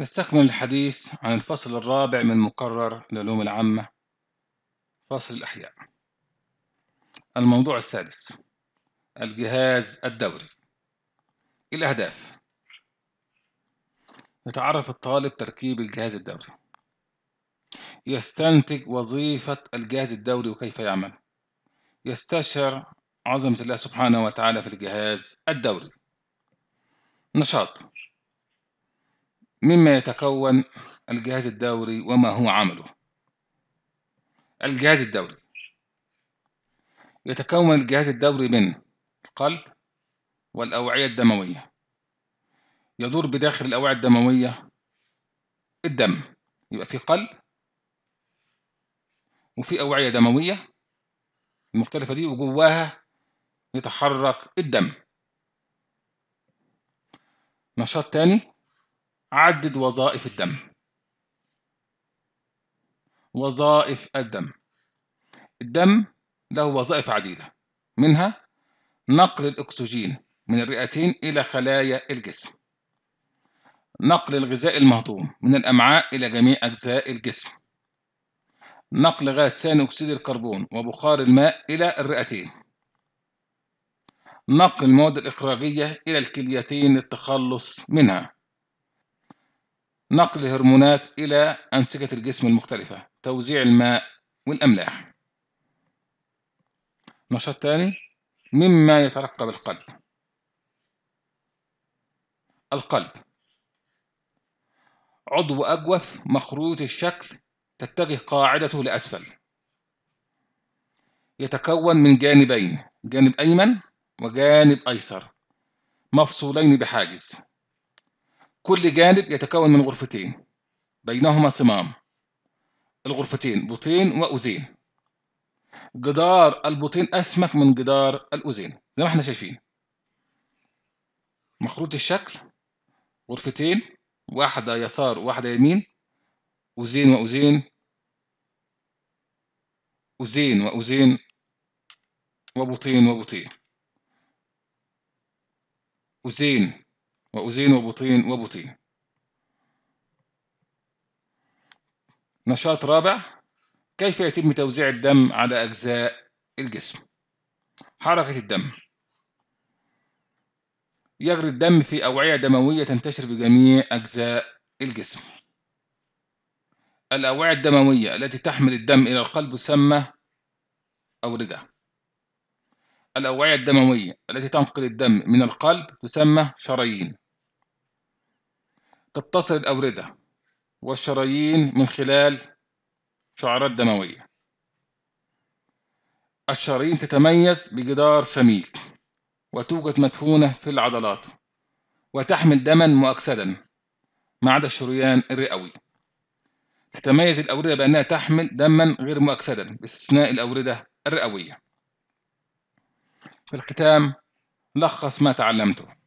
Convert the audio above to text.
نستكمل الحديث عن الفصل الرابع من مقرر العلوم العامة فصل الأحياء الموضوع السادس الجهاز الدوري الأهداف يتعرف الطالب تركيب الجهاز الدوري يستنتج وظيفة الجهاز الدوري وكيف يعمل يستشعر عظمة الله سبحانه وتعالى في الجهاز الدوري نشاط مما يتكون الجهاز الدوري وما هو عمله الجهاز الدوري يتكون الجهاز الدوري من القلب والأوعية الدموية يدور بداخل الأوعية الدموية الدم يبقى في قلب وفي أوعية دموية المختلفة دي وجواها يتحرك الدم نشاط تاني عدد وظائف الدم وظائف الدم الدم له وظائف عديدة منها نقل الأكسجين من الرئتين إلى خلايا الجسم نقل الغذاء المهضوم من الأمعاء إلى جميع أجزاء الجسم نقل غاز ثاني أكسيد الكربون وبخار الماء إلى الرئتين نقل المواد الإخراجية إلى الكليتين للتخلص منها نقل الهرمونات إلى أنسجة الجسم المختلفة توزيع الماء والأملاح نشاط تاني مما يترقب القلب القلب عضو أجوف مخروط الشكل تتجه قاعدته لأسفل يتكون من جانبين جانب أيمن وجانب أيسر مفصولين بحاجز كل جانب يتكون من غرفتين بينهما صمام الغرفتين بطين وأزين جدار البطين أسمك من جدار الأزين زي ما احنا شايفين مخروط الشكل غرفتين واحدة يسار واحدة يمين أزين وأزين أزين وأزين وبطين وبطين أزين وأزين وبطين وبطين نشاط رابع كيف يتم توزيع الدم على أجزاء الجسم حركة الدم يجري الدم في أوعية دموية تنتشر بجميع أجزاء الجسم الأوعية الدموية التي تحمل الدم إلى القلب تسمى أوردة الأوعية الدموية التي تنقل الدم من القلب تسمى شرايين تتصل الأوردة والشرايين من خلال شعرات دموية الشرايين تتميز بجدار سميك وتوجد مدفونة في العضلات وتحمل دما مؤكسدا ما عدا الشريان الرئوي تتميز الأوردة بأنها تحمل دما غير مؤكسدا باستثناء الأوردة الرئوية في الختام لخص ما تعلمته